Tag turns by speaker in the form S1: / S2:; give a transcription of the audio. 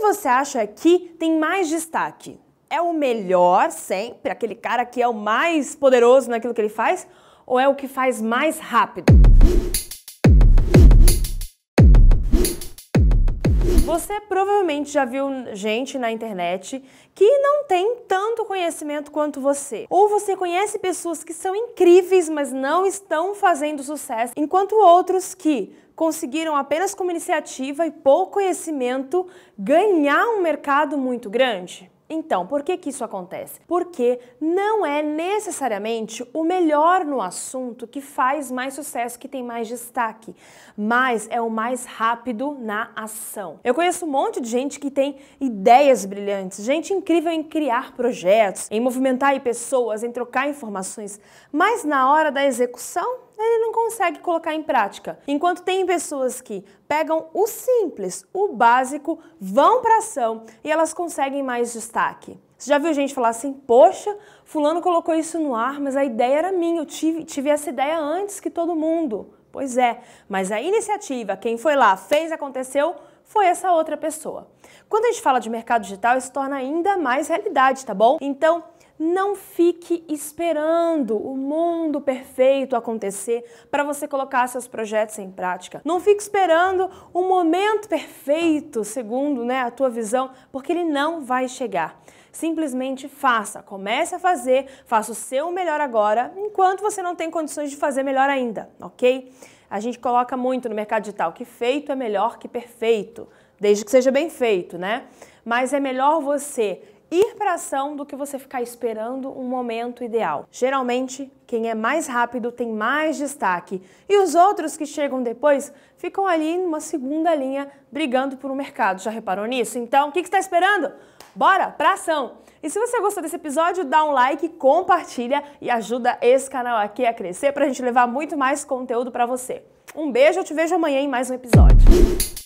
S1: você acha é que tem mais destaque? É o melhor sempre, aquele cara que é o mais poderoso naquilo que ele faz, ou é o que faz mais rápido? Você provavelmente já viu gente na internet que não tem tanto conhecimento quanto você. Ou você conhece pessoas que são incríveis, mas não estão fazendo sucesso, enquanto outros que conseguiram apenas como iniciativa e pouco conhecimento ganhar um mercado muito grande. Então, por que, que isso acontece? Porque não é necessariamente o melhor no assunto que faz mais sucesso, que tem mais destaque, mas é o mais rápido na ação. Eu conheço um monte de gente que tem ideias brilhantes, gente incrível em criar projetos, em movimentar pessoas, em trocar informações, mas na hora da execução, ele não consegue colocar em prática. Enquanto tem pessoas que pegam o simples, o básico, vão para ação e elas conseguem mais destaque. Você já viu gente falar assim, poxa, fulano colocou isso no ar, mas a ideia era minha, eu tive, tive essa ideia antes que todo mundo. Pois é, mas a iniciativa, quem foi lá, fez, aconteceu, foi essa outra pessoa. Quando a gente fala de mercado digital, isso torna ainda mais realidade, tá bom? Então, não fique esperando o mundo perfeito acontecer para você colocar seus projetos em prática. Não fique esperando o momento perfeito, segundo né, a tua visão, porque ele não vai chegar. Simplesmente faça, comece a fazer, faça o seu melhor agora, enquanto você não tem condições de fazer melhor ainda, ok? A gente coloca muito no mercado digital que feito é melhor que perfeito, desde que seja bem feito, né? Mas é melhor você ir para ação do que você ficar esperando um momento ideal. Geralmente, quem é mais rápido tem mais destaque e os outros que chegam depois ficam ali numa segunda linha brigando por um mercado. Já reparou nisso? Então, o que está esperando? Bora para ação! E se você gostou desse episódio, dá um like, compartilha e ajuda esse canal aqui a crescer para a gente levar muito mais conteúdo para você. Um beijo, eu te vejo amanhã em mais um episódio.